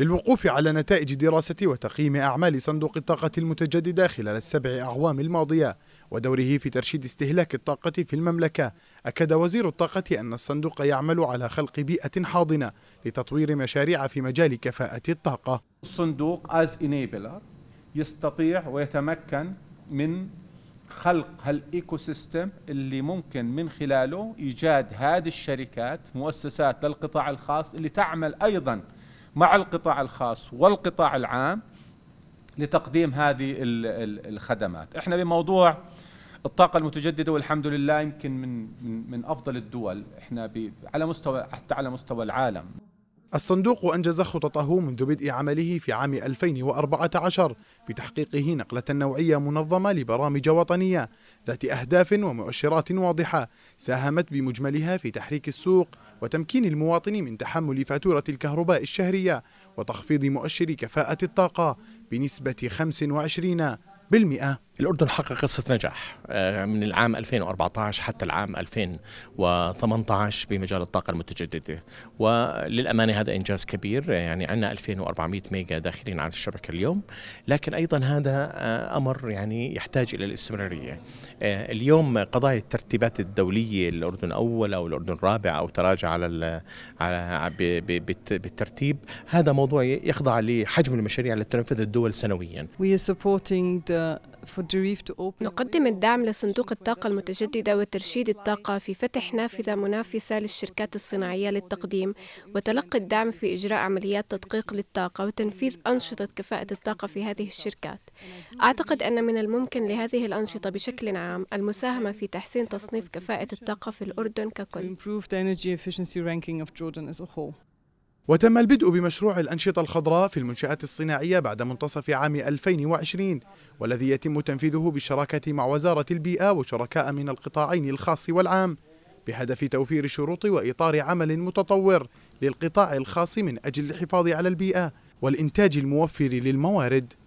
للوقوف على نتائج دراسة وتقييم أعمال صندوق الطاقة المتجددة خلال السبع أعوام الماضية ودوره في ترشيد استهلاك الطاقة في المملكة أكد وزير الطاقة أن الصندوق يعمل على خلق بيئة حاضنة لتطوير مشاريع في مجال كفاءة الطاقة الصندوق as enabler يستطيع ويتمكن من خلق هالايكو سيستم اللي ممكن من خلاله ايجاد هذه الشركات مؤسسات للقطاع الخاص اللي تعمل ايضا مع القطاع الخاص والقطاع العام لتقديم هذه الخدمات احنا بموضوع الطاقة المتجددة والحمد لله يمكن من من, من أفضل الدول احنا على مستوى حتى على مستوى العالم الصندوق أنجز خططه منذ بدء عمله في عام 2014 بتحقيقه نقلة نوعية منظمة لبرامج وطنية ذات أهداف ومؤشرات واضحة ساهمت بمجملها في تحريك السوق وتمكين المواطن من تحمل فاتورة الكهرباء الشهرية وتخفيض مؤشر كفاءة الطاقة بنسبة 25% الأردن حقق قصة نجاح آه، من العام 2014 حتى العام 2018 بمجال الطاقة المتجددة وللأمانة هذا إنجاز كبير آه، يعني عندنا 2400 ميجا داخلين على الشبكة اليوم لكن أيضا هذا آه، أمر يعني يحتاج إلى الاستمرارية اليوم قضايا الترتيبات الدولية الأردن أول أو الأردن رابع أو تراجع على على بالترتيب هذا موضوع يخضع لحجم المشاريع اللي تنفذ الدول سنويا. We are supporting the نقدم الدعم لصندوق الطاقة المتجددة وترشيد الطاقة في فتح نافذة منافسة للشركات الصناعية للتقديم وتلقي الدعم في إجراء عمليات تدقيق للطاقة وتنفيذ أنشطة كفاءة الطاقة في هذه الشركات. أعتقد أن من الممكن لهذه الأنشطة بشكل عام المساهمة في تحسين تصنيف كفاءة الطاقة في الأردن ككل. وتم البدء بمشروع الأنشطة الخضراء في المنشآت الصناعية بعد منتصف عام 2020 والذي يتم تنفيذه بالشراكة مع وزارة البيئة وشركاء من القطاعين الخاص والعام بهدف توفير شروط وإطار عمل متطور للقطاع الخاص من أجل الحفاظ على البيئة والإنتاج الموفر للموارد